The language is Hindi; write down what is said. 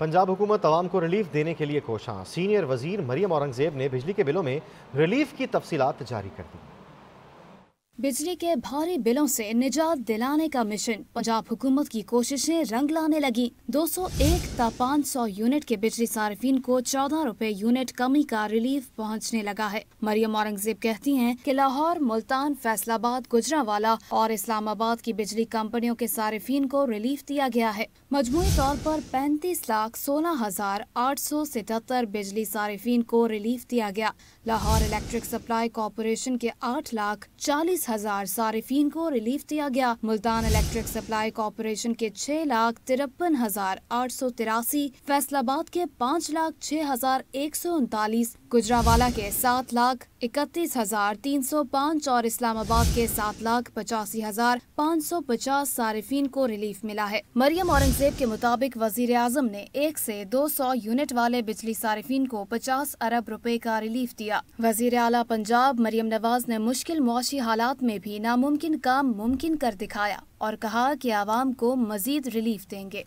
पंजाब हुकूमत तवाम को रिलीफ देने के लिए कोशां सीनियर वजीर मरियम औरंगजेब ने बिजली के बिलों में रिलीफ की तफसीत जारी कर दी बिजली के भारी बिलों से निजात दिलाने का मिशन पंजाब हुकूमत की कोशिशें रंग लाने लगी 201 ता सौ यूनिट के बिजली सार्फिन को चौदह रूपए यूनिट कमी का रिलीफ पहुंचने लगा है मरियम औरंगजेब कहती हैं कि लाहौर मुल्तान फैसलाबाद गुजरावाला और इस्लामाबाद की बिजली कंपनियों के सार्फिन को रिलीफ दिया गया है मजमू तौर पर पैंतीस लाख सोलह हजार आठ सौ सितहत्तर बिजली सार्फिन को रिलीफ दिया गया लाहौर इलेक्ट्रिक सप्लाई कॉरपोरेशन के आठ लाख चालीस हजार सार्फिन को रिलीफ दिया गया मुल्तान इलेक्ट्रिक सप्लाई कॉरपोरेशन के छह लाख तिरपन हजार आठ सौ तिरासी फैसलाबाद के पाँच लाख छह हजार एक सौ उनतालीस गुजरावाला के सात लाख इकतीस हजार तीन सौ पाँच और इस्लामाबाद के सात लाख पचासी हजार पाँच सौ पचास सार्फिन को रिलीफ मिला है मरियम औरंगजेब के मुताबिक वजीर आजम ने एक से दो सौ यूनिट वाले बिजली सार्फिन को पचास अरब रुपए का रिलीफ दिया वजीर अला पंजाब मरियम नवाज ने मुश्किल मुआशी हालात वक्त में भी नामुमकिन काम मुमकिन कर दिखाया और कहा कि आवाम को मजीद रिलीफ देंगे